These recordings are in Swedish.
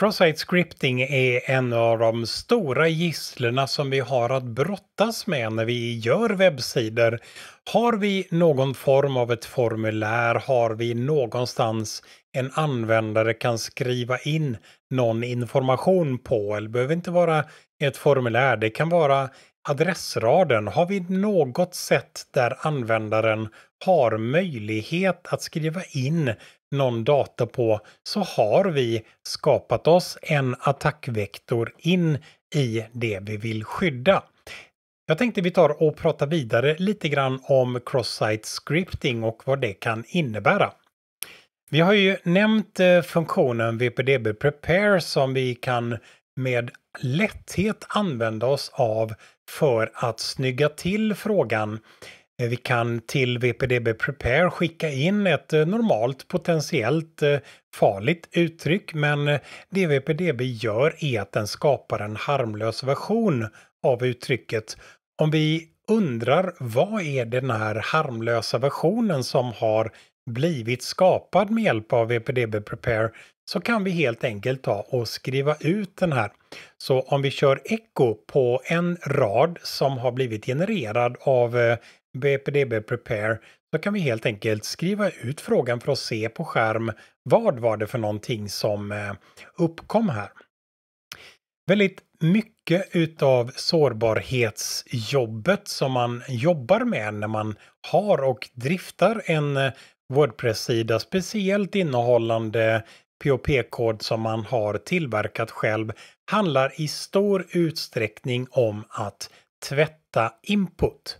Cross-site scripting är en av de stora gisslorna som vi har att brottas med när vi gör webbsidor. Har vi någon form av ett formulär? Har vi någonstans en användare kan skriva in någon information på? Eller behöver inte vara ett formulär, det kan vara adressraden. Har vi något sätt där användaren har möjlighet att skriva in någon data på så har vi skapat oss en attackvektor in i det vi vill skydda. Jag tänkte vi tar och pratar vidare lite grann om cross-site scripting och vad det kan innebära. Vi har ju nämnt eh, funktionen WPDB Prepare som vi kan med lätthet använda oss av för att snygga till frågan Eh, vi kan till VPDB Prepare skicka in ett eh, normalt potentiellt eh, farligt uttryck men det VPDB gör är att den skapar en harmlös version av uttrycket. Om vi undrar vad är den här harmlösa versionen som har blivit skapad med hjälp av VPDB Prepare så kan vi helt enkelt ta och skriva ut den här. Så om vi kör echo på en rad som har blivit genererad av BPDB Prepare så kan vi helt enkelt skriva ut frågan för att se på skärm vad var det för någonting som eh, uppkom här. Väldigt mycket utav sårbarhetsjobbet som man jobbar med när man har och driftar en eh, Wordpress-sida, speciellt innehållande POP-kod som man har tillverkat själv, handlar i stor utsträckning om att tvätta input.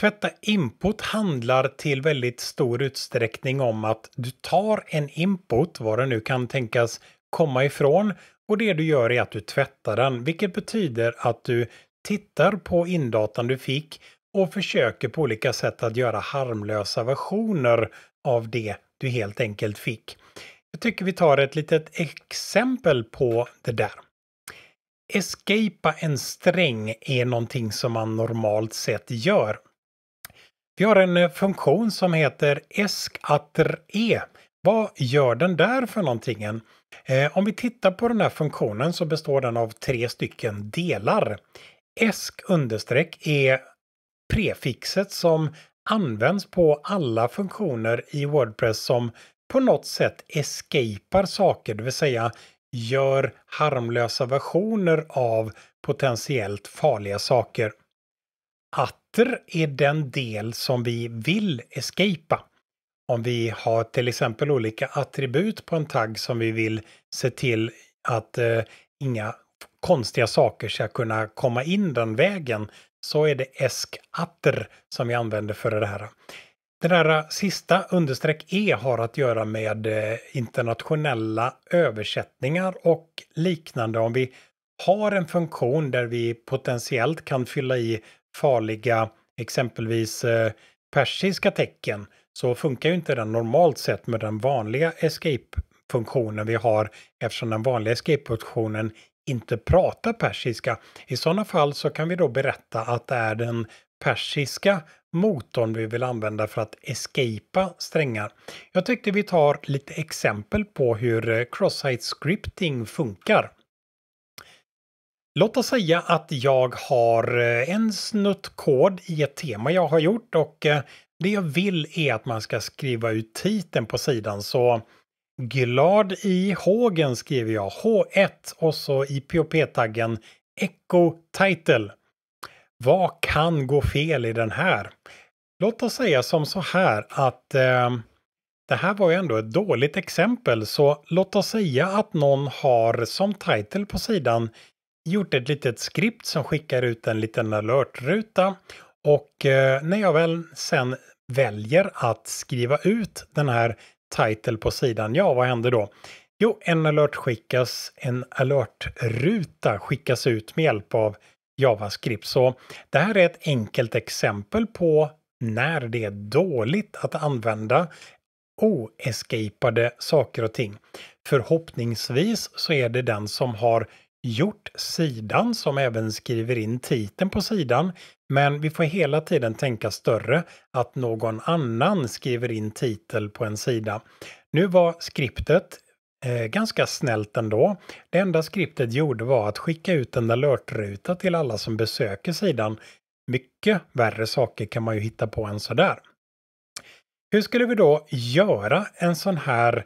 Tvätta input handlar till väldigt stor utsträckning om att du tar en input, var den nu kan tänkas komma ifrån, och det du gör är att du tvättar den, vilket betyder att du tittar på indatan du fick och försöker på olika sätt att göra harmlösa versioner av det du helt enkelt fick. Jag tycker vi tar ett litet exempel på det där. Escapa en sträng är någonting som man normalt sett gör. Vi har en eh, funktion som heter eskatre. Vad gör den där för någonting? Eh, om vi tittar på den här funktionen så består den av tre stycken delar. Esk understreck är prefixet som används på alla funktioner i Wordpress som på något sätt escapar saker, det vill säga gör harmlösa versioner av potentiellt farliga saker. Att Rätter är den del som vi vill escapa. Om vi har till exempel olika attribut på en tagg som vi vill se till att eh, inga konstiga saker ska kunna komma in den vägen så är det eskatter som vi använder för det här. Det där eh, sista understreck E har att göra med eh, internationella översättningar och liknande. Om vi har en funktion där vi potentiellt kan fylla i farliga, exempelvis eh, persiska tecken, så funkar ju inte den normalt sett med den vanliga escape-funktionen vi har eftersom den vanliga escape-funktionen inte pratar persiska. I sådana fall så kan vi då berätta att det är den persiska motorn vi vill använda för att escapa strängar. Jag tyckte vi tar lite exempel på hur eh, cross-site scripting funkar. Låt oss säga att jag har eh, en snutt kod i ett tema jag har gjort och eh, det jag vill är att man ska skriva ut titeln på sidan så Glad i hågen skriver jag H1 och så i POP-taggen Echo Title. Vad kan gå fel i den här? Låt oss säga som så här att eh, det här var ju ändå ett dåligt exempel så låt oss säga att någon har som title på sidan gjort ett litet skript som skickar ut en liten alertruta. Och eh, när jag väl sen väljer att skriva ut den här title på sidan, ja vad händer då? Jo, en alert skickas, en alertruta skickas ut med hjälp av JavaScript. Så det här är ett enkelt exempel på när det är dåligt att använda oescapade saker och ting. Förhoppningsvis så är det den som har gjort sidan som även skriver in titeln på sidan. Men vi får hela tiden tänka större att någon annan skriver in titel på en sida. Nu var skriptet eh, ganska snällt ändå. Det enda skriptet gjorde var att skicka ut en alertruta till alla som besöker sidan. Mycket värre saker kan man ju hitta på än sådär. Hur skulle vi då göra en sån här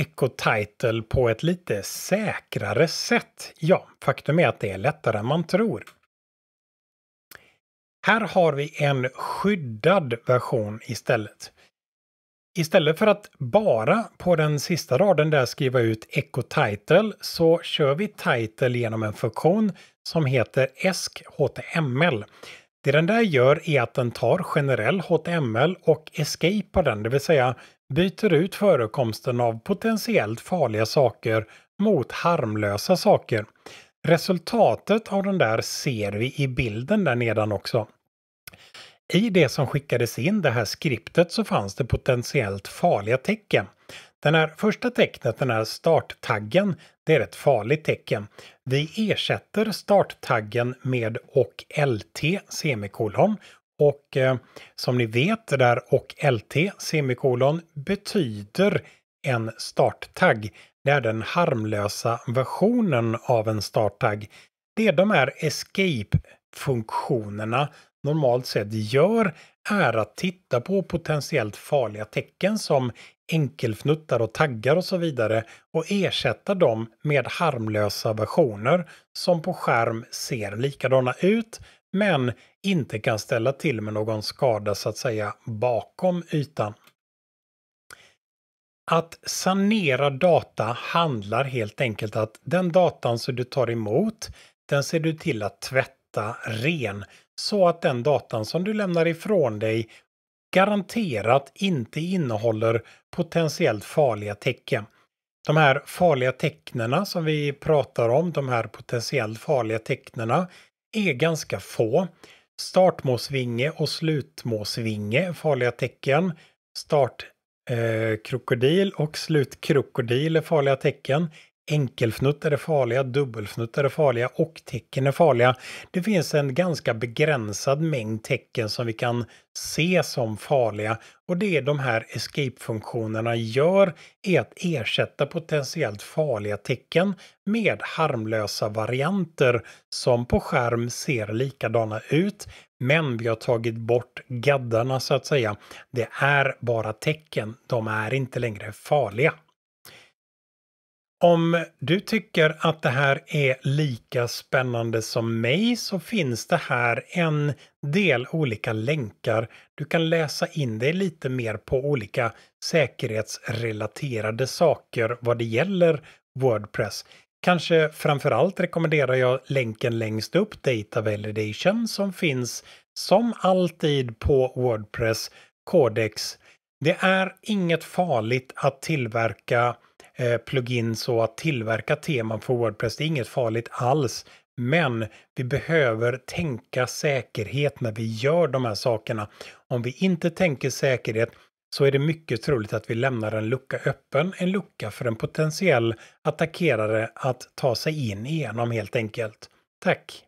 Ecotitle på ett lite säkrare sätt. Ja, faktum är att det är lättare än man tror. Här har vi en skyddad version istället. Istället för att bara på den sista raden där skriva ut ecotitle så kör vi title genom en funktion som heter ESK-HTML. Det den där gör är att den tar generell HTML och escapear den, det vill säga byter ut förekomsten av potentiellt farliga saker mot harmlösa saker. Resultatet av den där ser vi i bilden där nedan också. I det som skickades in, det här skriptet, så fanns det potentiellt farliga tecken. Den här första tecknet, den här starttaggen, det är ett farligt tecken. Vi ersätter starttaggen med och LT semikolon och eh, som ni vet, det där och LT semikolon betyder en starttagg. Det är den harmlösa versionen av en starttagg. Det de här escape-funktionerna normalt sett gör är att titta på potentiellt farliga tecken som enkelfnuttar och taggar och så vidare och ersätta dem med harmlösa versioner som på skärm ser likadana ut men inte kan ställa till med någon skada så att säga bakom ytan. Att sanera data handlar helt enkelt att den datan som du tar emot, den ser du till att tvätta ren så att den datan som du lämnar ifrån dig garanterat inte innehåller potentiellt farliga tecken. De här farliga tecknena som vi pratar om, de här potentiellt farliga tecknena, är ganska få. Startmåsvinge och slutmåsvinge, farliga tecken. Startkrokodil eh, och slutkrokodil är farliga tecken. Enkelfnuttar är farliga, dubbelfnuttar är farliga och tecken är farliga. Det finns en ganska begränsad mängd tecken som vi kan se som farliga och det de här escape-funktionerna gör är att ersätta potentiellt farliga tecken med harmlösa varianter som på skärm ser likadana ut men vi har tagit bort gaddarna så att säga. Det är bara tecken, de är inte längre farliga. Om du tycker att det här är lika spännande som mig så finns det här en del olika länkar. Du kan läsa in dig lite mer på olika säkerhetsrelaterade saker vad det gäller Wordpress. Kanske framförallt rekommenderar jag länken längst upp, Data Validation, som finns som alltid på Wordpress Codex. Det är inget farligt att tillverka Eh, plugin så att tillverka teman för Wordpress. Det är inget farligt alls. Men vi behöver tänka säkerhet när vi gör de här sakerna. Om vi inte tänker säkerhet så är det mycket troligt att vi lämnar en lucka öppen, en lucka för en potentiell attackerare att ta sig in igenom helt enkelt. Tack!